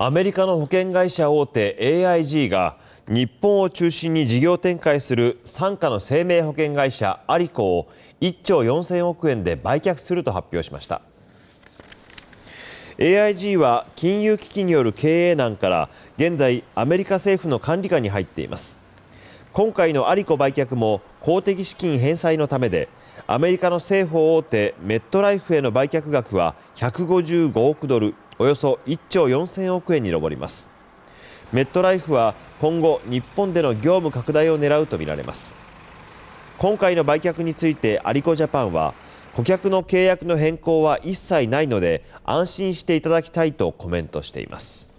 アメリカの保険会社大手 AIG が日本を中心に事業展開する傘下の生命保険会社アリコを1兆4000億円で売却すると発表しました AIG は金融危機による経営難から現在アメリカ政府の管理下に入っています今回のアリコ売却も公的資金返済のためでアメリカの政府大手メットライフへの売却額は155億ドルおよそ1兆4000億円に上りますメットライフは今後日本での業務拡大を狙うとみられます今回の売却についてアリコジャパンは顧客の契約の変更は一切ないので安心していただきたいとコメントしています